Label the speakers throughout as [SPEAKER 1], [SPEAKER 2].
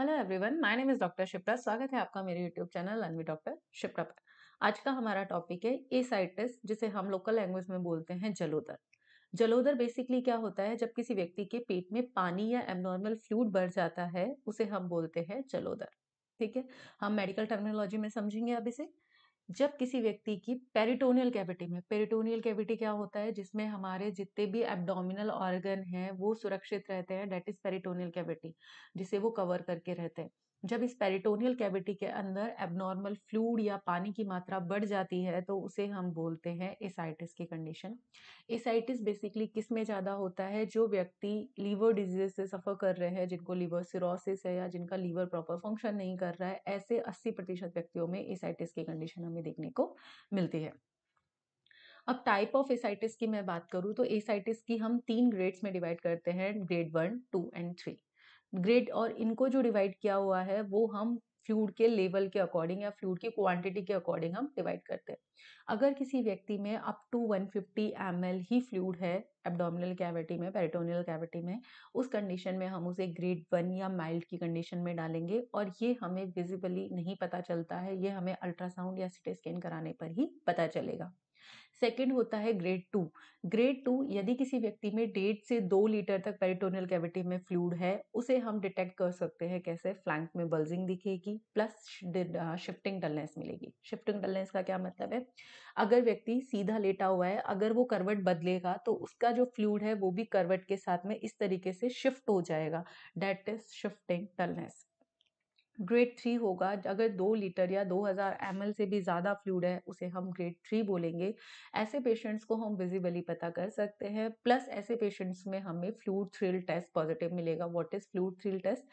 [SPEAKER 1] hello everyone my name is doctor Shipra स्वागत है आपका मेरे YouTube channel Anvi doctor Shipra पर आज का हमारा टॉपिक है एसाइटिस जिसे हम लोकल लैंग्वेज में बोलते हैं जलोदर जलोदर बेसिकली क्या होता है जब किसी व्यक्ति के पेट में पानी या एबनॉर्मल फ्लूड बढ़ जाता है उसे हम बोलते हैं जलोदर ठीक है हम मेडिकल टर्मिनोलॉजी में समझेंगे अब इसे जब किसी व्यक्ति की पेरिटोनियल कैविटी में पेरिटोनियल कैविटी क्या होता है जिसमें हमारे जितने भी एब्डोमिनल ऑर्गन हैं वो सुरक्षित रहते हैं डेट इज पेरिटोनियल कैविटी जिसे वो कवर करके रहते हैं जब इस पेरिटोनियल कैविटी के अंदर एबनॉर्मल फ्लूड या पानी की मात्रा बढ़ जाती है तो उसे हम बोलते हैं एसाइटिस की कंडीशन एसाइटिस बेसिकली किस में ज़्यादा होता है जो व्यक्ति लीवर डिजीज से सफ़र कर रहे हैं जिनको लीवर सिरोसिस है या जिनका लीवर प्रॉपर फंक्शन नहीं कर रहा है ऐसे अस्सी प्रतिशत व्यक्तियों में एसाइटिस की कंडीशन हमें देखने को मिलती है अब टाइप ऑफ एसाइटिस की मैं बात करूँ तो एसाइटिस की हम तीन ग्रेड्स में डिवाइड करते हैं grade one two and three grade और इनको जो डिवाइड किया हुआ है वो हम फ्लूड के लेवल के अकॉर्डिंग या फ्लूड की क्वांटिटी के अकॉर्डिंग हम डिवाइड करते हैं अगर किसी व्यक्ति में अप टू 150 फिफ्टी ही फ्लूड है एब्डोमिनल कैविटी में पेरिटोनियल कैविटी में उस कंडीशन में हम उसे ग्रेड वन या माइल्ड की कंडीशन में डालेंगे और ये हमें विजिबली नहीं पता चलता है ये हमें अल्ट्रासाउंड या सिटी स्कैन कराने पर ही पता चलेगा सेकेंड होता है ग्रेड टू ग्रेड टू यदि किसी व्यक्ति में डेढ़ से दो लीटर तक पेरिटोनियल कैविटी में फ्लूड है उसे हम डिटेक्ट कर सकते हैं कैसे फ्लैंक में बल्जिंग दिखेगी प्लस शिफ्टिंग डलनेस मिलेगी शिफ्टिंग डलनेस का क्या मतलब है अगर व्यक्ति सीधा लेटा हुआ है अगर वो करवट बदलेगा तो उसका जो फ्लूड है वो भी करवट के साथ में इस तरीके से शिफ्ट हो जाएगा that is shifting dullness grade three होगा अगर दो लीटर या दो हज़ार एम से भी ज़्यादा फ्लूड है उसे हम ग्रेड थ्री बोलेंगे ऐसे पेशेंट्स को हम विजिबली पता कर सकते हैं प्लस ऐसे पेशेंट्स में हमें फ्लूड थ्रिल टेस्ट पॉजिटिव मिलेगा what is fluid thrill test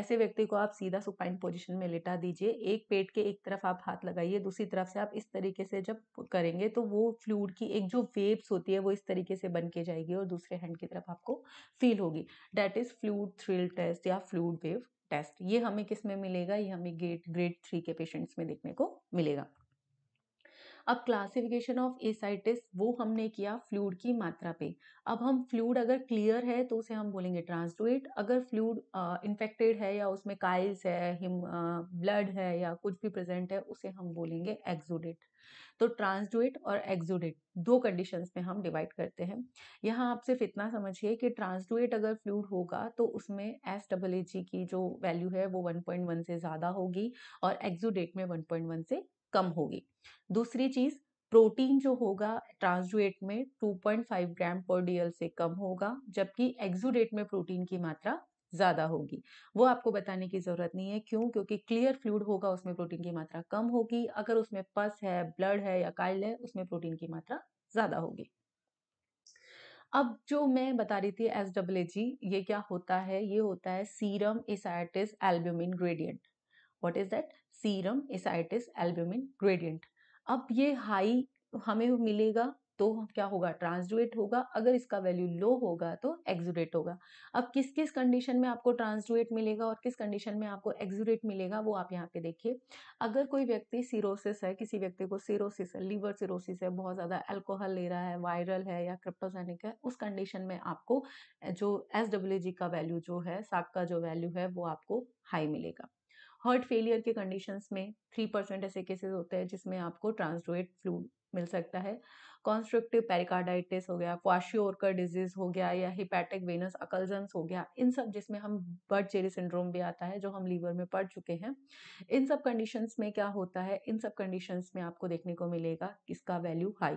[SPEAKER 1] ऐसे व्यक्ति को आप सीधा सुपाइन पोजिशन में लिटा दीजिए एक पेट के एक तरफ आप हाथ लगाइए दूसरी तरफ से आप इस तरीके से जब करेंगे तो वो फ्लूड की एक जो वेव्स होती है वो इस तरीके से बन के जाएगी और दूसरे हैंड की तरफ आपको फील होगी that is fluid thrill test या फ्लूड वेव टेस्ट ये हमें किस में मिलेगा ये हमें गेट ग्रेड थ्री के पेशेंट्स में देखने को मिलेगा अब क्लासिफिकेशन ऑफ एसाइटिस वो हमने किया फ्लूड की मात्रा पे अब हम फ्लूड अगर क्लियर है तो उसे हम बोलेंगे ट्रांसडुएट अगर फ्लूड इन्फेक्टेड है या उसमें काइल्स है हिम ब्लड है या कुछ भी प्रेजेंट है उसे हम बोलेंगे एक्जोडेट तो ट्रांसडुएट और एक्जोडेट दो कंडीशंस में हम डिवाइड करते हैं यहाँ आप सिर्फ इतना समझिए कि ट्रांसडुएट अगर फ्लूड होगा तो उसमें एस डबल ए जी की जो वैल्यू है वो 1.1 से ज़्यादा होगी और एक्जोडेट में 1.1 से कम होगी दूसरी चीज प्रोटीन जो होगा ट्रांसजुएट में 2.5 ग्राम पर डीएल से कम होगा जबकि एक्जुडेट में प्रोटीन की मात्रा ज़्यादा होगी वो आपको बताने की ज़रूरत नहीं है क्यों क्योंकि क्लियर फ्लूड होगा उसमें प्रोटीन की मात्रा कम होगी अगर उसमें पस है ब्लड है या काइल है उसमें प्रोटीन की मात्रा ज़्यादा होगी अब जो मैं बता रही थी एस डब्ल्यू जी ये क्या होता है ये होता है serum ascites albumin gradient what is that serum ascites albumin gradient अब ये हाई हमें मिलेगा तो क्या होगा ट्रांसडुएट होगा अगर इसका वैल्यू लो होगा तो एक्जुरेट होगा अब किस किस कंडीशन में आपको ट्रांसडुएट मिलेगा और किस कंडीशन में आपको एक्जुरेट मिलेगा वो आप यहाँ पे देखिए अगर कोई व्यक्ति सीरोसिस है किसी व्यक्ति को सीरोसिस है लीवर सीरोसिस है बहुत ज़्यादा अल्कोहल ले रहा है वायरल है या क्रिप्टोजेनिक है उस कंडीशन में आपको जो एस का वैल्यू जो है साक का जो वैल्यू है वो आपको हाई मिलेगा हार्ट फेलियर के कंडीशंस में थ्री परसेंट ऐसे केसेस होते हैं जिसमें आपको ट्रांसडोएट फ्लू मिल सकता है कॉन्स्ट्रक्टिव पेरिकार्डाइटिस हो गया क्वाशियोरकर डिजीज हो गया या हिपैटिक वेनस अकल्जन्स हो गया इन सब जिसमें हम बर्ड चेरी सिंड्रोम भी आता है जो हम लीवर में पड़ चुके हैं इन सब कंडीशंस में क्या होता है इन सब कंडीशंस में आपको देखने को मिलेगा इसका वैल्यू हाई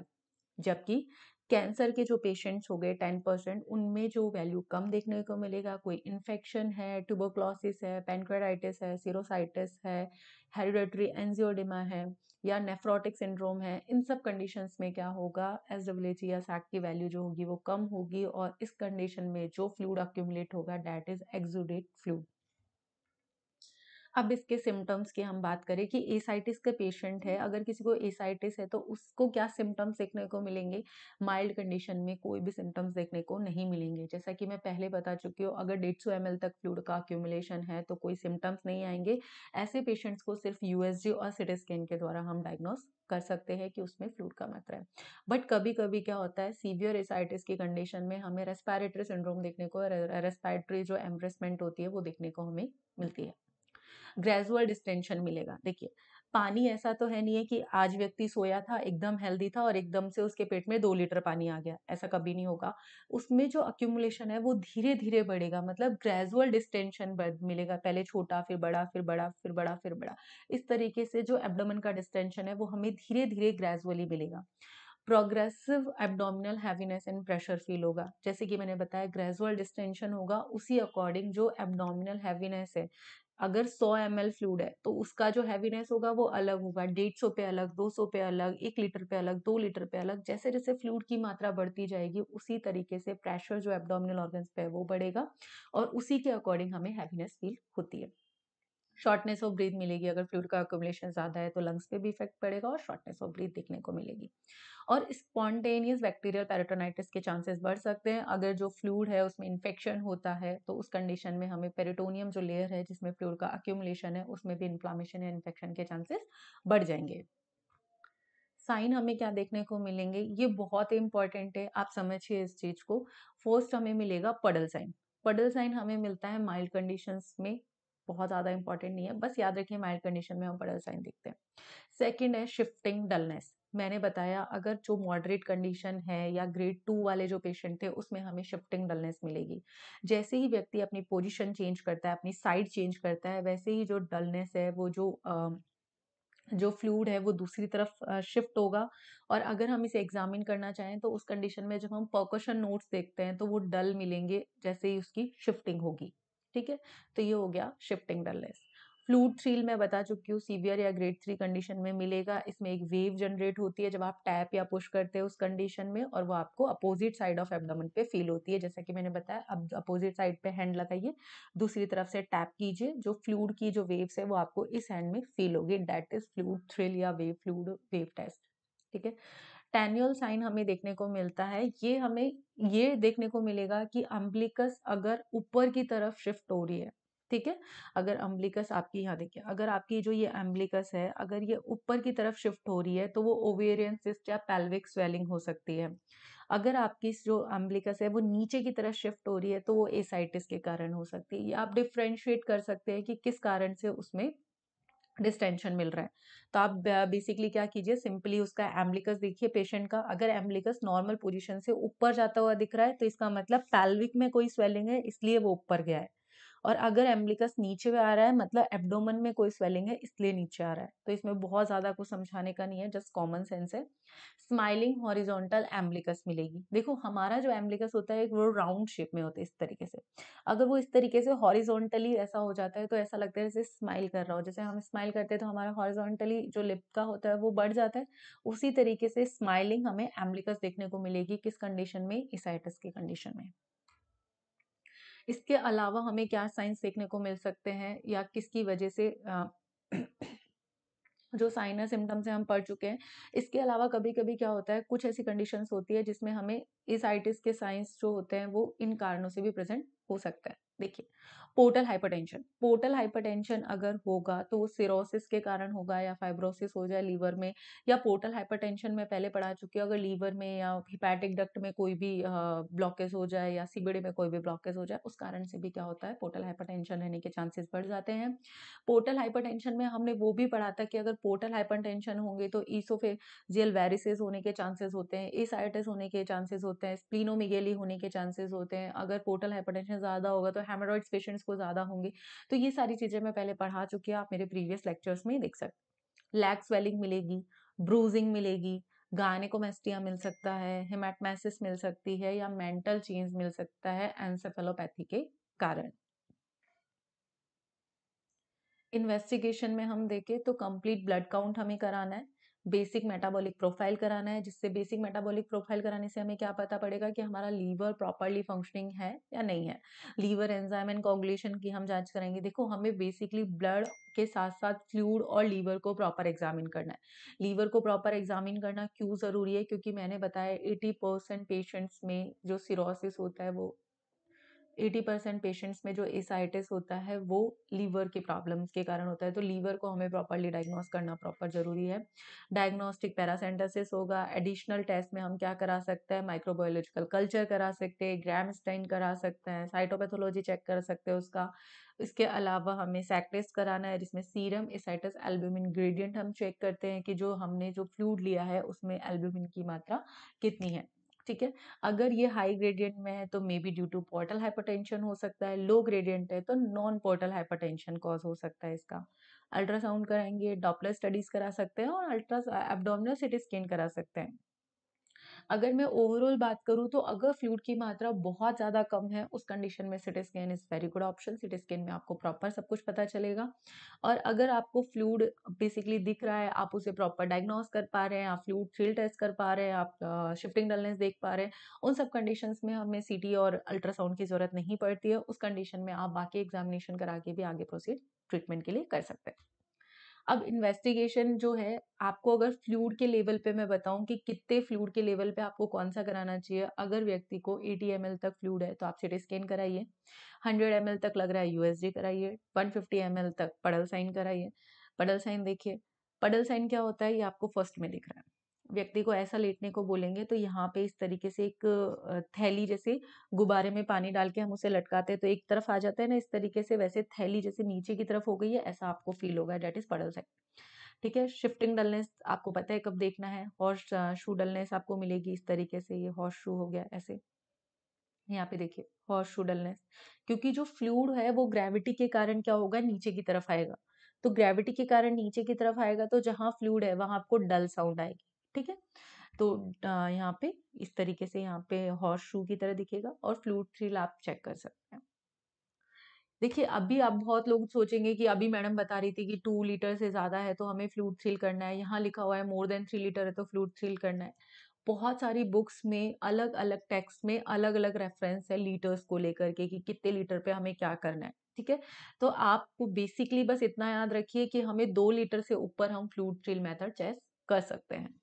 [SPEAKER 1] जबकि कैंसर के जो पेशेंट्स हो गए टेन परसेंट उनमें जो वैल्यू कम देखने को मिलेगा कोई इन्फेक्शन है ट्यूबोक्लोसिस है पेनक्रेडाइटिस है सीरोसाइटिस है हेरिडेटरी एनजियोडिमा है या नेफ्रोटिक सिंड्रोम है इन सब कंडीशंस में क्या होगा एस डब्ल्यू एच या सैक की वैल्यू जो होगी वो कम होगी और इस कंडीशन में जो फ्लूड अक्यूमुलेट होगा डैट इज एक्जूडेट फ्लूड अब इसके सिम्टम्स की हम बात करें कि एसाइटिस के पेशेंट है अगर किसी को एसाइटिस है तो उसको क्या सिम्टम्स देखने को मिलेंगे माइल्ड कंडीशन में कोई भी सिम्टम्स देखने को नहीं मिलेंगे जैसा कि मैं पहले बता चुकी हूँ अगर डेढ़ सौ तक फ्लूड का अक्यूमुलेशन है तो कोई सिम्टम्स नहीं आएंगे ऐसे पेशेंट्स को सिर्फ यूएसजी और सिटी स्कैन के द्वारा हम डायग्नोस कर सकते हैं कि उसमें फ्लूड का मात्रा है बट कभी कभी क्या होता है सीवियर एसाइटिस की कंडीशन में हमें रेस्पायरेटरी सिंड्रोम देखने को रेस्पायरेटरी जो एम्ब्रेसमेंट होती है वो देखने को हमें मिलती है ग्रेजुअल डिस्टेंशन मिलेगा देखिए पानी ऐसा तो है नहीं है कि आज व्यक्ति सोया था एकदम हेल्दी था और एकदम से उसके पेट में दो लीटर पानी आ गया ऐसा कभी नहीं होगा उसमें जो अक्यूमुलेशन है वो धीरे धीरे बढ़ेगा मतलब ग्रेजुअल डिस्टेंशन मिलेगा पहले छोटा फिर बड़ा फिर बड़ा फिर बड़ा फिर बड़ा इस तरीके से जो एबडोमन का डिस्टेंशन है वो हमें धीरे धीरे ग्रेजुअली मिलेगा progressive abdominal heaviness and pressure feel होगा जैसे कि मैंने बताया ग्रेजुअल डिस्टेंशन होगा उसी अकॉर्डिंग जो एबडोमिनल हैवीनेस है अगर 100 एम एल फ्लूड है तो उसका जो हैवीनेस होगा वो अलग होगा डेढ़ सौ पे अलग 200 पे अलग एक लीटर पे अलग दो लीटर पे अलग जैसे जैसे फ्लूड की मात्रा बढ़ती जाएगी उसी तरीके से प्रेशर जो एब्डोमिनल ऑर्गन्स पे है वो बढ़ेगा और उसी के अकॉर्डिंग हमें हैवीनेस फील होती है शॉर्टनेस ऑफ ब्रीथ मिलेगी अगर फ्लूड का अकोमलेशन ज़्यादा है तो लंग्स पे भी इफेक्ट पड़ेगा और शॉर्टनेस ऑफ ब्रीथ देखने को मिलेगी और स्पॉन्टेनियस बैक्टीरियल पेरिटोनाइटिस के चांसेस बढ़ सकते हैं अगर जो फ्लूड है उसमें इन्फेक्शन होता है तो उस कंडीशन में हमें पेरिटोनियम जो लेयर है जिसमें फ्लूड का अक्यूमुलेशन है उसमें भी इन्फ्लामेशन या इन्फेक्शन के चांसेस बढ़ जाएंगे साइन हमें क्या देखने को मिलेंगे ये बहुत इंपॉर्टेंट है आप समझिए इस चीज़ को फर्स्ट हमें मिलेगा पडल साइन पडल साइन हमें मिलता है माइल्ड कंडीशंस में बहुत ज़्यादा इंपॉर्टेंट नहीं है बस याद रखिए माइल्ड कंडीशन में हम बड़ा साइन देखते हैं सेकेंड है शिफ्टिंग डलनेस मैंने बताया अगर जो मॉडरेट कंडीशन है या ग्रेड टू वाले जो पेशेंट थे उसमें हमें शिफ्टिंग डलनेस मिलेगी जैसे ही व्यक्ति अपनी पोजीशन चेंज करता है अपनी साइड चेंज करता है वैसे ही जो डलनेस है वो जो जो फ्लूड है वो दूसरी तरफ शिफ्ट होगा और अगर हम इसे एग्जामिन करना चाहें तो उस कंडीशन में जब हम पर्कशन नोट्स देखते हैं तो वो डल मिलेंगे जैसे ही उसकी शिफ्टिंग होगी ठीक है तो ये हो गया शिफ्टिंग डलनेस फ्लूट थ्रील मैं बता चुकी हूँ सीवियर या ग्रेड थ्री कंडीशन में मिलेगा इसमें एक वेव जनरेट होती है जब आप टैप या पुश करते हैं उस कंडीशन में और वो आपको अपोजिट साइड ऑफ एबडोमन पे फील होती है जैसा कि मैंने बताया अब अपोजिट साइड पे हैंड लगाइए दूसरी तरफ से टैप कीजिए जो फ्लूड की जो वेव्स है वो आपको इस हैंड में फील होगी डैट इज फ्लूड थ्रिल या वेव फ्लूड वेव टेस्ट ठीक है टैन्यूल साइन हमें देखने को मिलता है ये हमें ये देखने को मिलेगा कि अम्बलिकस अगर ऊपर की तरफ शिफ्ट हो रही है ठीक है अगर अम्बलिकस आपकी यहाँ देखिए अगर आपकी जो ये एम्बलिकस है अगर ये ऊपर की तरफ शिफ्ट हो रही है तो वो ओवेरियन सिस्ट या पेल्विक स्वेलिंग हो सकती है अगर आपकी जो अम्बलिकस है वो नीचे की तरफ शिफ्ट हो रही है तो वो एसाइटिस के कारण हो सकती है आप डिफ्रेंशिएट कर सकते हैं कि किस कारण से उसमें डिस्टेंशन मिल रहा है तो आप बेसिकली क्या कीजिए सिंपली उसका एम्बलिकस देखिए पेशेंट का अगर एम्बलिकस नॉर्मल पोजीशन से ऊपर जाता हुआ दिख रहा है तो इसका मतलब पैल्विक में कोई स्वेलिंग है इसलिए वो ऊपर गया है और अगर एम्बलिकस नीचे भी आ रहा है मतलब एबडोमन में कोई स्वेलिंग है इसलिए नीचे आ रहा है तो इसमें बहुत ज़्यादा कुछ समझाने का नहीं है जस्ट कॉमन सेंस है स्माइलिंग हॉरिजोंटल एम्बलिकस मिलेगी देखो हमारा जो एम्बलिकस होता है वो राउंड शेप में होता है इस तरीके से अगर वो इस तरीके से हॉरिजोंटली ऐसा हो जाता है तो ऐसा लगता है जैसे स्माइल कर रहा हो जैसे हम स्माइल करते हैं तो हमारा हॉरिजोंटली जो लिप का होता है वो बढ़ जाता है उसी तरीके से स्माइलिंग हमें एम्बलिकस देखने को मिलेगी किस कंडीशन में इसाइटस की कंडीशन में इसके अलावा हमें क्या साइंस देखने को मिल सकते हैं या किसकी वजह से आ, जो साइनस सिम्टम्स हैं हम पढ़ चुके हैं इसके अलावा कभी कभी क्या होता है कुछ ऐसी कंडीशंस होती है जिसमें हमें इस आइटिस के साइंस जो होते हैं वो इन कारणों से भी प्रेजेंट हो सकता है देखिए पोर्टल हाइपरटेंशन पोर्टल हाइपरटेंशन अगर होगा तो वो सिरोसिस के कारण होगा या फाइब्रोसिस हो जाए लीवर में या पोर्टल हाइपरटेंशन में पहले पढ़ा चुकी हूँ अगर लीवर में या हिपैटिक डक्ट में कोई भी ब्लॉकेज हो जाए या सीबीडी में कोई भी ब्लॉकेज हो जाए उस कारण से भी क्या होता है पोर्टल हाइपरटेंशन रहने के चांसेस बढ़ जाते हैं पोर्टल हाइपरटेंशन में हमने वो भी पढ़ा था कि अगर पोर्टल हाइपरटेंशन होंगे तो ईसोफेजियल वेरिसेस होने के चांसेस होते हैं एसाइटिस होने के चांसेस होते हैं स्प्लिनोमिगेली होने के चांसेस होते हैं अगर पोर्टल हाइपरटेंशन ज़्यादा होगा तो हेमरॉइड्स पेशेंट्स को ज़्यादा होंगे तो ये सारी चीज़ें मैं पहले पढ़ा चुकी हूँ आप मेरे प्रीवियस लेक्चर्स में देख सकते लैग स्वेलिंग मिलेगी ब्रूजिंग मिलेगी गायनेकोमेस्टिया मिल सकता है हिमैटमैसिस मिल सकती है या मेंटल चेंज मिल सकता है एंसेफेलोपैथी के कारण इन्वेस्टिगेशन में हम देखें तो कंप्लीट ब्लड काउंट हमें कराना है बेसिक मेटाबॉलिक प्रोफाइल कराना है जिससे बेसिक मेटाबॉलिक प्रोफाइल कराने से हमें क्या पता पड़ेगा कि हमारा लीवर प्रॉपरली फंक्शनिंग है या नहीं है लीवर एंजाइम एंड कॉगुलेशन की हम जांच करेंगे देखो हमें बेसिकली ब्लड के साथ साथ फ्लूड और लीवर को प्रॉपर एग्जामिन करना है लीवर को प्रॉपर एग्जामिन करना क्यों ज़रूरी है क्योंकि मैंने बताया एटी परसेंट पेशेंट्स में जो सिरोसिस होता है वो एटी परसेंट पेशेंट्स में जो एसाइटिस होता है वो लीवर के प्रॉब्लम्स के कारण होता है तो लीवर को हमें प्रॉपरली डायग्नोस करना प्रॉपर जरूरी है डायग्नोस्टिक पैरासेंटासिस होगा एडिशनल टेस्ट में हम क्या करा सकते हैं माइक्रोबायोलॉजिकल कल्चर करा सकते हैं ग्राम स्टाइन करा सकते हैं साइटोपैथोलॉजी चेक कर सकते हैं उसका इसके अलावा हमें सैक कराना है जिसमें सीरम एसाइटस एल्ब्यूमिन ग्रेडियंट हम चेक करते हैं कि जो हमने जो फ्लूड लिया है उसमें एल्ब्यूमिन की मात्रा कितनी है ठीक है अगर ये हाई ग्रेडियंट में है तो may be due to portal hypertension हो सकता है लो ग्रेडियंट है तो नॉन पोर्टल हाइपरटेंशन कॉज हो सकता है इसका अल्ट्रासाउंड कराएंगे डॉपलर स्टडीज करा सकते हैं और अल्ट्रा एबडोमिनल सिटी स्कैन करा सकते हैं अगर मैं ओवरऑल बात करूँ तो अगर फ्लूड की मात्रा बहुत ज़्यादा कम है उस कंडीशन में CT scan is very good option CT scan में आपको प्रॉपर सब कुछ पता चलेगा और अगर आपको फ्लूड बेसिकली दिख रहा है आप उसे प्रॉपर डायग्नोज कर पा रहे हैं आप फ्लूड फील्ड टेस्ट कर पा रहे हैं आप शिफ्टिंग डलनेस देख पा रहे हैं उन सब कंडीशन में हमें सी और अल्ट्रासाउंड की ज़रूरत नहीं पड़ती है उस कंडीशन में आप बाकी एग्जामिनेशन करा के भी आगे प्रोसीड ट्रीटमेंट के लिए कर सकते हैं अब इन्वेस्टिगेशन जो है आपको अगर फ्लूड के लेवल पे मैं बताऊं कि कितने फ्लूड के लेवल पे आपको कौन सा कराना चाहिए अगर व्यक्ति को 80 एम तक फ्लूड है तो आप सिटी स्कैन कराइए 100 एम तक लग रहा है यूएसजी कराइए 150 एम तक पडल साइन कराइए पडल साइन देखिए पडल साइन क्या होता है ये आपको फर्स्ट में दिख रहा है व्यक्ति को ऐसा लेटने को बोलेंगे तो यहाँ पे इस तरीके से एक थैली जैसे गुब्बारे में पानी डाल के हम उसे लटकाते हैं तो एक तरफ आ जाता है ना इस तरीके से वैसे थैली जैसे नीचे की तरफ हो गई है ऐसा आपको फील होगा डेट इज पडल साइड ठीक है शिफ्टिंग डलनेस आपको पता है कब देखना है हॉर्स शू डलनेस आपको मिलेगी इस तरीके से ये हॉर्स शू हो गया ऐसे यहाँ पे देखिए हॉर्स शू डलनेस क्योंकि जो फ्लूड है वो ग्रेविटी के कारण क्या होगा नीचे की तरफ आएगा तो ग्रेविटी के कारण नीचे की तरफ आएगा तो जहाँ फ्लूड है वहां आपको डल साउंड आएगी ठीक है तो यहाँ पे इस तरीके से यहाँ पे हॉर्स शू की तरह दिखेगा और फ्लूट थ्रिल आप चेक कर सकते हैं देखिए अभी आप बहुत लोग सोचेंगे कि अभी मैडम बता रही थी कि टू लीटर से ज़्यादा है तो हमें फ्लूट थ्रिल करना है यहाँ लिखा हुआ है मोर देन थ्री लीटर है तो फ्लूट थ्रिल करना है बहुत सारी बुक्स में अलग अलग टेक्स में अलग अलग रेफरेंस है लीटर्स को लेकर के कि कितने लीटर पे हमें क्या करना है ठीक है तो आपको बेसिकली बस इतना याद रखिए कि हमें दो लीटर से ऊपर हम फ्लूट थ्रिल मेथड चेस कर सकते हैं